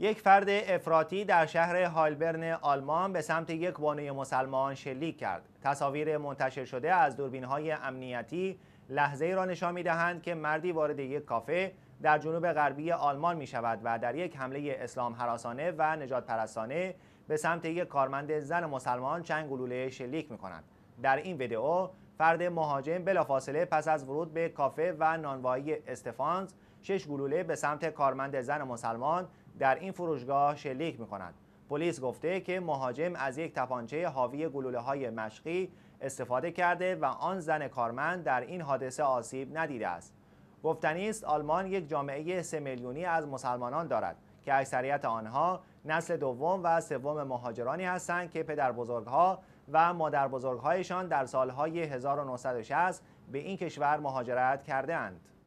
یک فرد افراطی در شهر هایلبرن آلمان به سمت یک بانوی مسلمان شلیک کرد. تصاویر منتشر شده از دوربین های امنیتی لحظه ای را نشان می که مردی وارد یک کافه در جنوب غربی آلمان می شود و در یک حمله اسلام حراسانه و نجات پرستانه به سمت یک کارمند زن مسلمان چند گلوله شلیک می در این ویدئو فرد مهاجم بلافاصله پس از ورود به کافه و نانوایی استفانز شش گلوله به سمت کارمند زن مسلمان در این فروشگاه شلیک می کند. پلیس گفته که مهاجم از یک تپانچه حاوی گلوله های مشقی استفاده کرده و آن زن کارمند در این حادثه آسیب ندیده است. گفتنی است آلمان یک جامعه سه میلیونی از مسلمانان دارد که اکثریت آنها نسل دوم و سوم مهاجرانی هستند که پدر بزرگها و مادر بزرگهایشان در سالهای 1960 به این کشور مهاجرت کرده اند.